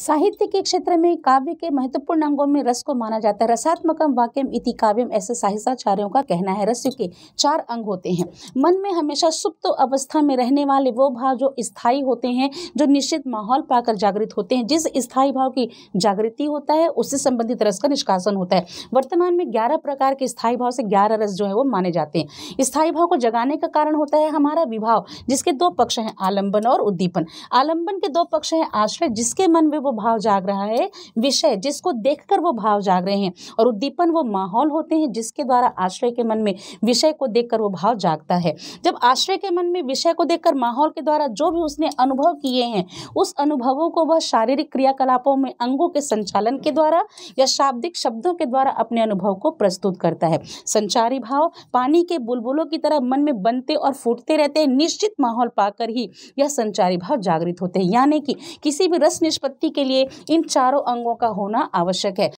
साहित्य के क्षेत्र में काव्य के महत्वपूर्ण अंगों में रस को माना जाता है रसात्मकम वाक्यम इति काव्यम ऐसे साहित्याचार्यों का कहना है रस के चार अंग होते हैं मन में हमेशा सुप्त अवस्था में रहने वाले वो भाव जो स्थायी होते हैं जो निश्चित माहौल पाकर जागृत होते हैं जिस स्थायी भाव की जागृति होता है उससे संबंधित रस का निष्कासन होता है वर्तमान में ग्यारह प्रकार के स्थायी भाव से ग्यारह रस जो है वो माने जाते हैं स्थायी भाव को जगाने का कारण होता है हमारा विभाव जिसके दो पक्ष हैं आलंबन और उद्दीपन आलंबन के दो पक्ष हैं आश्रय जिसके मन में वो भाव जाग रहा है विषय जिसको देखकर वो भाव जाग रहे हैं और उद्दीपन वो माहौल होते हैं जिसके द्वारा आश्रय के मन में विषय को देखकर वो भाव जागता है जब आश्रय के मन में विषय को देखकर माहौल के द्वारा जो भी उसने अनुभव किए हैं उस अनुभवों को वह शारीरिक क्रियाकलापों में अंगों के संचालन के द्वारा या शाब्दिक शब्दों के द्वारा अपने अनुभव को प्रस्तुत करता है संचारी भाव पानी के बुलबुलों की तरह मन में बनते और फूटते रहते हैं निश्चित माहौल पाकर ही यह संचारी भाव जागृत होते हैं यानी कि किसी भी रस निष्पत्ति के लिए इन चारों अंगों का होना आवश्यक है